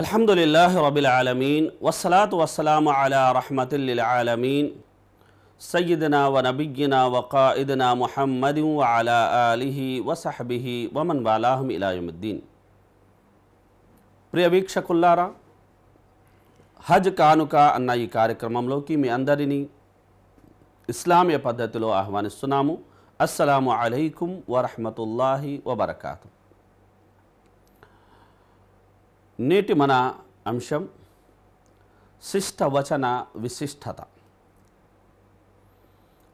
الحمد لله رب العالمين والصلاة والسلام على رحمة للعالمين سيدنا ونبينا وقائدنا محمد وعلى آله وصحبه ومن والاهم إلى يوم الدين پریا بیکش کلارا حج کانوکا انہی کارکرمم لوکی میں اندرینی اسلام یا پدھتلو احوان السلام السلام علیکم ورحمت اللہ وبرکاتہ నేటి మన అంశం శిష్టవచన విశిష్టత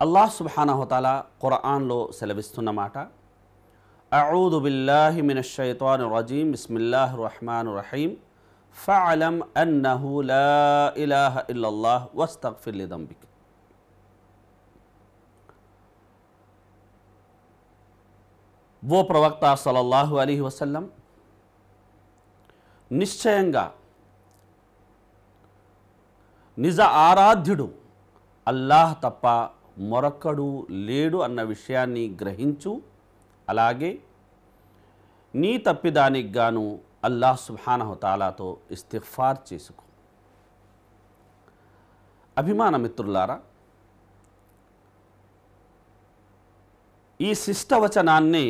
అల్లాహ్ సుబానహతాల ఖురాన్లో సెలవిస్తున్న మాట అఊదు బిల్లాహి మిన షైతాన్ రజీం బిస్మిల్లాహ్ రహమాన్ రహీం ఫలం అన్నహు లా ఇలాహ ఇల్లల్లాహ్ వస్తగ్ఫిర్ లిదంబిక్ वो प्रवक्ता सल्लल्लाहु अलैहि वसल्लम నిశ్చయంగా నిజ ఆరాధ్యుడు అల్లాహ్ తప్ప మరొక్కడు లేడు అన్న విషయాన్ని గ్రహించు అలాగే నీ తప్పిదానికి గాను అల్లాహ్ సుభానహుతాలాతో ఇస్తిఫార్ చేసుకో అభిమాన మిత్రులారా ఈ శిష్టవచనాన్ని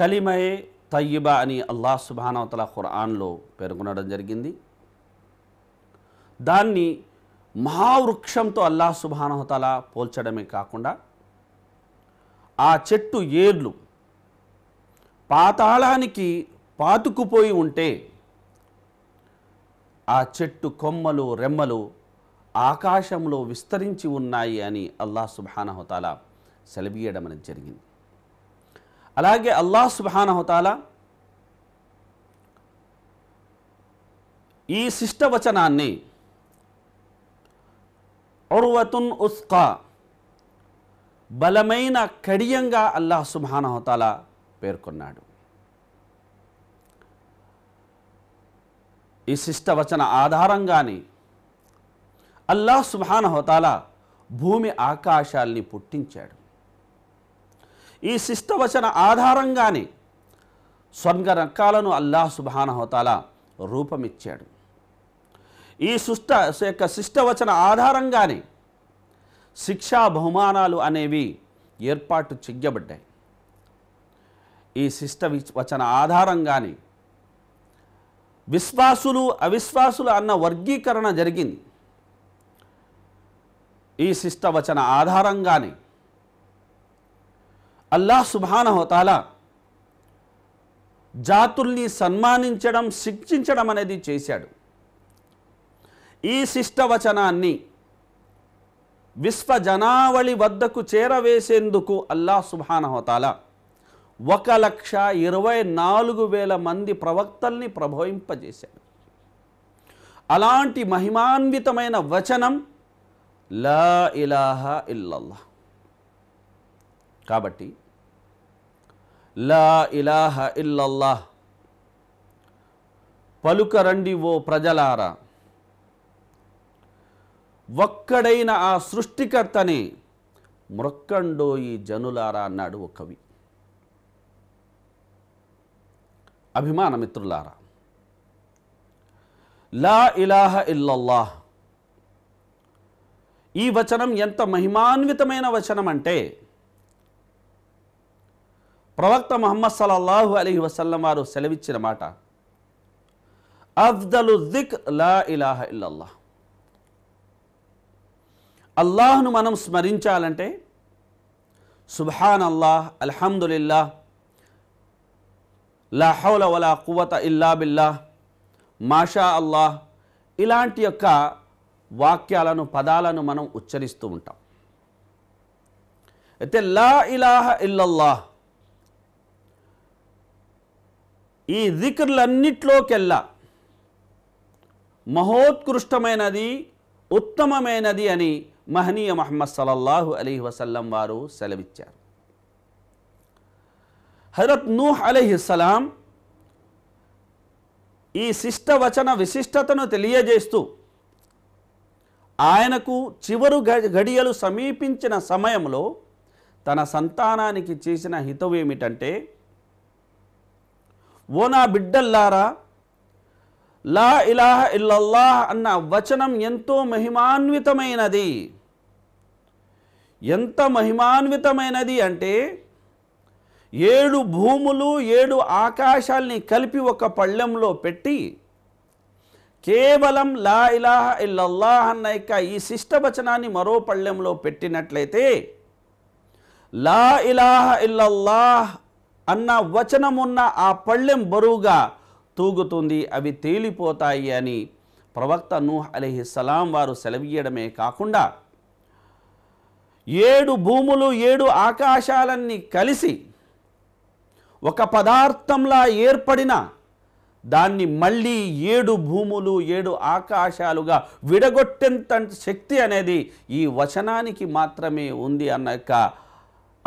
కలిమయే తయ్యబా అని అల్లాహ్ సుబానవతల ఖురాన్లో పేర్కొనడం జరిగింది దాన్ని మహావృక్షంతో అల్లాహ్ సుబానహతల పోల్చడమే కాకుండా ఆ చెట్టు ఏర్లు పాతాళానికి పాతుకుపోయి ఉంటే ఆ చెట్టు కొమ్మలు రెమ్మలు ఆకాశంలో విస్తరించి ఉన్నాయి అని అల్లాహ్ సుబానహతాల సెలబీయడం అనేది జరిగింది అలాగే అల్లాహ్ సుబానహుతాల ఈ శిష్టవచనాన్ని ఉర్వతున్ ఉస్కా బలమైన కడియంగా అల్లాహ్ సుబానహుతాల పేర్కొన్నాడు ఈ శిష్టవచన ఆధారంగానే అల్లాహ్ సుబానహుతాల భూమి ఆకాశాల్ని పుట్టించాడు ఈ శిష్టవచన ఆధారంగానే స్వర్గ రకాలను అల్లాహ్ సుబానహోతాల రూపమిచ్చాడు ఈ సుష్ట యొక్క శిష్టవచన ఆధారంగానే శిక్షా బహుమానాలు అనేవి ఏర్పాటు చెయ్యబడ్డాయి ఈ శిష్ట వచన ఆధారంగానే విశ్వాసులు అవిశ్వాసులు అన్న వర్గీకరణ జరిగింది ఈ శిష్టవచన ఆధారంగానే అల్లాహ్ సుభాన హోతాల జాతుల్ని సన్మానించడం శిక్షించడం అనేది చేశాడు ఈ శిష్టవచనాన్ని విశ్వ జనావళి వద్దకు చేరవేసేందుకు అల్లా హోతాల ఒక లక్ష ఇరవై నాలుగు వేల మంది ప్రవక్తల్ని ప్రభవింపజేశాడు అలాంటి మహిమాన్వితమైన వచనం లా ఇలాహ ఇల్లల్లా కాబట్టి లా ఇలాహ ఇల్లల్లాహ్ పలుకరండి ఓ ప్రజలారా ఒక్కడైన ఆ సృష్టికర్తనే మ్రొక్కండోయి జనులారా అన్నాడు ఒక కవి అభిమాన మిత్రులారా లా ఇలాహ ఇల్లల్లాహ్ ఈ వచనం ఎంత మహిమాన్వితమైన వచనం అంటే ప్రవక్త మహమ్మద్ సలల్లాహు అలీ వసల్లం వారు సెలవిచ్చిన మాట అఫ్దలు దిక్ లా ఇలాహ ఇల్లల్లా అల్లాహ్ను మనం స్మరించాలంటే సుభాన్ అల్లాహ్ అల్హమ్దుల్లా లా హౌల వలా కువత ఇల్లా బిల్లా మాషా అల్లాహ్ ఇలాంటి యొక్క వాక్యాలను పదాలను మనం ఉచ్చరిస్తూ ఉంటాం అయితే లా ఇలాహ ఇల్లల్లాహ్ ఈ జిక్ర్లన్నిట్లోకెల్లా మహోత్కృష్టమైనది ఉత్తమమైనది అని మహనీయ మహమ్మద్ సలల్లాహు అలీ వసల్లం వారు సెలవిచ్చారు హజరత్ నూహ్ అలీహిస్సలాం ఈ శిష్టవచన విశిష్టతను తెలియజేస్తూ ఆయనకు చివరు గడియలు సమీపించిన సమయంలో తన సంతానానికి చేసిన హితవు ఏమిటంటే ఓ నా బిడ్డల్లారా లా ఇలాహ ఇల్లల్లాహ్ అన్న వచనం ఎంతో మహిమాన్వితమైనది ఎంత మహిమాన్వితమైనది అంటే ఏడు భూములు ఏడు ఆకాశాల్ని కలిపి ఒక పళ్ళెంలో పెట్టి కేవలం లా ఇలాహ ఇల్లల్లాహ్ అన్న యొక్క ఈ శిష్టవచనాన్ని మరో పళ్ళెంలో పెట్టినట్లయితే లా ఇలాహ ఇల్లల్లాహ్ అన్న వచనమున్న ఆ పళ్ళెం బరువుగా తూగుతుంది అవి తేలిపోతాయి అని ప్రవక్త నూహ్ అలీహిస్సలాం వారు సెలవీయడమే కాకుండా ఏడు భూములు ఏడు ఆకాశాలన్నీ కలిసి ఒక పదార్థంలా ఏర్పడిన దాన్ని మళ్ళీ ఏడు భూములు ఏడు ఆకాశాలుగా విడగొట్టేంత శక్తి అనేది ఈ వచనానికి మాత్రమే ఉంది అన్న యొక్క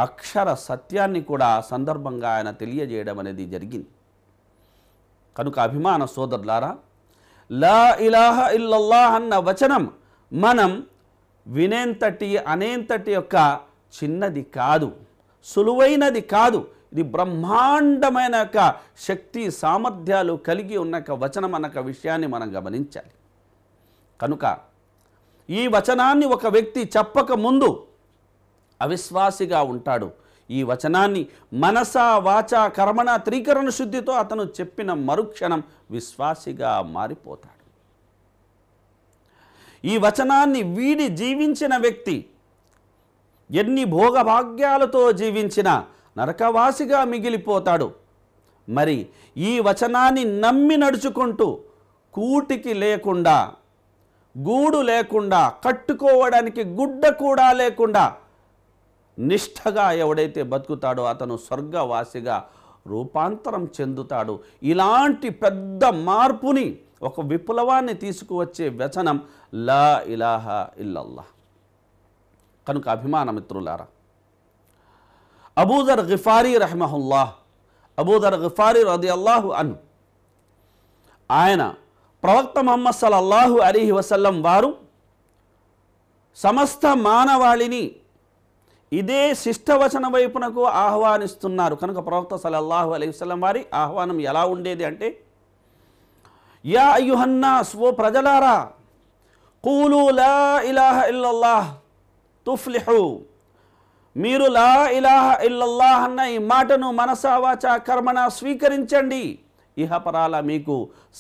అక్షర సత్యాన్ని కూడా సందర్భంగా ఆయన తెలియజేయడం అనేది జరిగింది కనుక అభిమాన సోదరులారా లా ఇలాహ ఇల్లల్లాహ్ అన్న వచనం మనం వినేంతటి అనేంతటి యొక్క చిన్నది కాదు సులువైనది కాదు ఇది బ్రహ్మాండమైన యొక్క శక్తి సామర్థ్యాలు కలిగి ఉన్న వచనం అన్న విషయాన్ని మనం గమనించాలి కనుక ఈ వచనాన్ని ఒక వ్యక్తి చెప్పక ముందు అవిశ్వాసిగా ఉంటాడు ఈ వచనాన్ని మనస వాచ కర్మణ త్రీకరణ శుద్ధితో అతను చెప్పిన మరుక్షణం విశ్వాసిగా మారిపోతాడు ఈ వచనాన్ని వీడి జీవించిన వ్యక్తి ఎన్ని భోగభాగ్యాలతో జీవించిన నరకవాసిగా మిగిలిపోతాడు మరి ఈ వచనాన్ని నమ్మి నడుచుకుంటూ కూటికి లేకుండా గూడు లేకుండా కట్టుకోవడానికి గుడ్డ కూడా లేకుండా నిష్ఠగా ఎవడైతే బతుకుతాడో అతను స్వర్గవాసిగా రూపాంతరం చెందుతాడు ఇలాంటి పెద్ద మార్పుని ఒక విప్లవాన్ని తీసుకువచ్చే వ్యసనం లా ఇలాహ ఇల్లల్లా కనుక అభిమాన మిత్రులారా అబూదర్ గిఫారీ రహమహుల్లా అబూదర్ గిఫారీ అల్లాహు అన్ ఆయన ప్రవక్త మహమ్మద్ సలల్లాహు అలీహి వసల్లం వారు సమస్త మానవాళిని ఇదే శిష్టవచన వైపునకు ఆహ్వానిస్తున్నారు కనుక ప్రవక్త సలల్లాహు అలైవలం వారి ఆహ్వానం ఎలా ఉండేది అంటే యా అయ్యుహన్నా స్వో ప్రజలారా కూలు లా ఇలాహ ఇల్లల్లాహ్ తుఫ్లిహు మీరు లా ఇలాహ ఇల్లల్లాహ్ అన్న ఈ మాటను మనసావాచ కర్మన స్వీకరించండి ఇహపరాల మీకు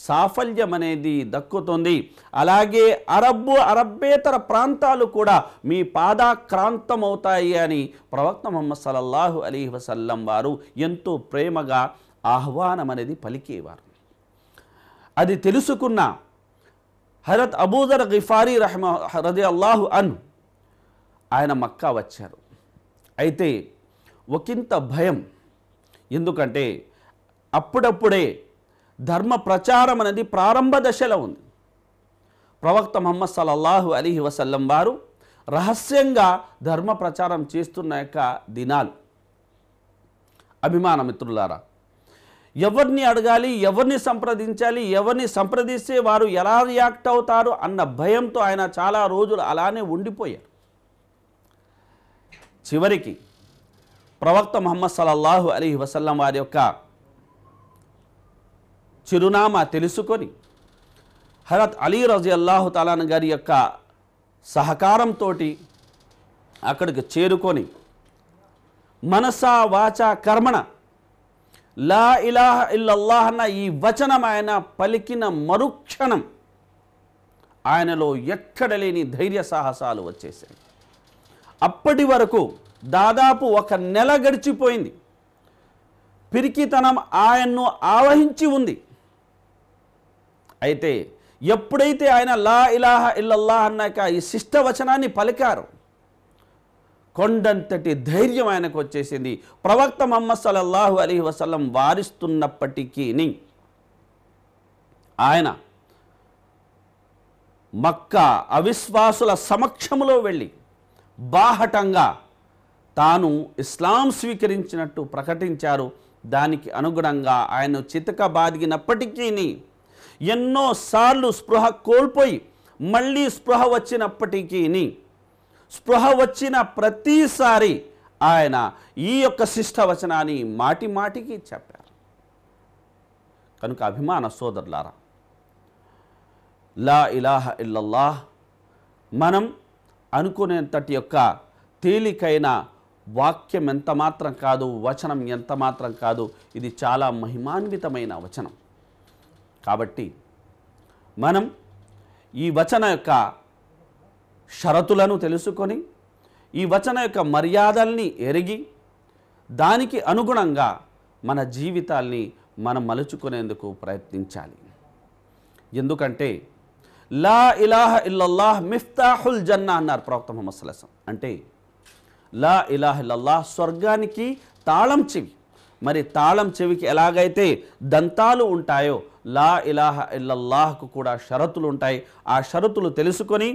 సాఫల్యం అనేది దక్కుతుంది అలాగే అరబ్బు అరబ్బేతర ప్రాంతాలు కూడా మీ పాదాక్రాంతమవుతాయి అని ప్రవక్త మొహమ్మద్ సలల్లాహు అలీ వసల్లం వారు ఎంతో ప్రేమగా ఆహ్వానం అనేది పలికేవారు అది తెలుసుకున్న హరత్ అబూదర్ గిఫారీ రహమ హరది అల్లాహు అన్ ఆయన మక్కా వచ్చారు అయితే ఒకంత భయం ఎందుకంటే అప్పుడప్పుడే ధర్మ ప్రచారం అనేది ప్రారంభ దశలో ఉంది ప్రవక్త మహమ్మద్ సలల్లాహు అలీహి వసల్లం వారు రహస్యంగా ధర్మ ప్రచారం చేస్తున్న యొక్క దినాలు అభిమాన మిత్రులారా ఎవరిని అడగాలి ఎవరిని సంప్రదించాలి ఎవరిని సంప్రదిస్తే వారు ఎలా రియాక్ట్ అవుతారు అన్న భయంతో ఆయన చాలా రోజులు అలానే ఉండిపోయారు చివరికి ప్రవక్త మహమ్మద్ సలల్లాహు అలీ వసల్లం వారి యొక్క చిరునామా తెలుసుకొని హరత్ అలీ రజీ అల్లాహు తాలాన్ గారి యొక్క సహకారంతో అక్కడికి చేరుకొని మనసా వాచ కర్మణ లా ఇలాహ ఇల్లల్లాహ్ అన్న ఈ వచనం ఆయన పలికిన మరుక్షణం ఆయనలో ఎక్కడ లేని ధైర్య సాహసాలు వచ్చేసాయి అప్పటి వరకు దాదాపు ఒక నెల గడిచిపోయింది పిరికితనం ఆయన్ను ఆవహించి ఉంది అయితే ఎప్పుడైతే ఆయన లా ఇలాహ ఇల్లల్లాహ్ అన్నాక ఈ శిష్ట వచనాన్ని పలికారు కొండంతటి ధైర్యం ఆయనకు వచ్చేసింది ప్రవక్త మహమ్మద్ సల్లల్లాహు అలీ వసలం వారిస్తున్నప్పటికీ ఆయన మక్క అవిశ్వాసుల సమక్షంలో వెళ్ళి బాహటంగా తాను ఇస్లాం స్వీకరించినట్టు ప్రకటించారు దానికి అనుగుణంగా ఆయన చితక బాదిగినప్పటికీ ఎన్నోసార్లు స్పృహ కోల్పోయి మళ్ళీ స్పృహ వచ్చినప్పటికీ స్పృహ వచ్చిన ప్రతిసారి ఆయన ఈ యొక్క శిష్టవచనాన్ని మాటి మాటికి చెప్పారు కనుక అభిమాన సోదరులారా లా ఇలాహ ఇల్లల్లాహ్ మనం అనుకునేంతటి యొక్క తేలికైన వాక్యం ఎంత మాత్రం కాదు వచనం ఎంత మాత్రం కాదు ఇది చాలా మహిమాన్వితమైన వచనం కాబట్టి మనం ఈ వచన యొక్క షరతులను తెలుసుకొని ఈ వచన యొక్క మర్యాదల్ని ఎరిగి దానికి అనుగుణంగా మన జీవితాల్ని మనం మలుచుకునేందుకు ప్రయత్నించాలి ఎందుకంటే లా ఇలాహ ఇల్లల్లాహ్ మిఫ్తాహుల్ జన్నా అన్నారు ప్రవక్త మొహమ్మద్ అంటే లా ఇలాహ ఇల్లల్లాహ్ స్వర్గానికి తాళం చెవి మరి తాళం చెవికి ఎలాగైతే దంతాలు ఉంటాయో లా ఇలాహ ఇల్లల్లాహకు కూడా షరతులు ఉంటాయి ఆ షరతులు తెలుసుకొని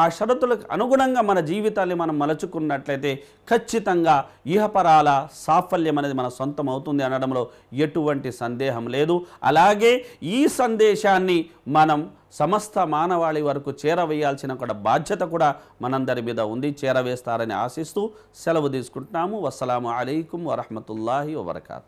ఆ షరతులకు అనుగుణంగా మన జీవితాన్ని మనం మలచుకున్నట్లయితే ఖచ్చితంగా ఇహపరాల సాఫల్యం అనేది మన సొంతం అవుతుంది అనడంలో ఎటువంటి సందేహం లేదు అలాగే ఈ సందేశాన్ని మనం సమస్త మానవాళి వరకు చేరవేయాల్సిన ఒక బాధ్యత కూడా మనందరి మీద ఉంది చేరవేస్తారని ఆశిస్తూ సెలవు తీసుకుంటున్నాము అస్సలం అయికం వరహమతుల్లాహి వబర్కాతు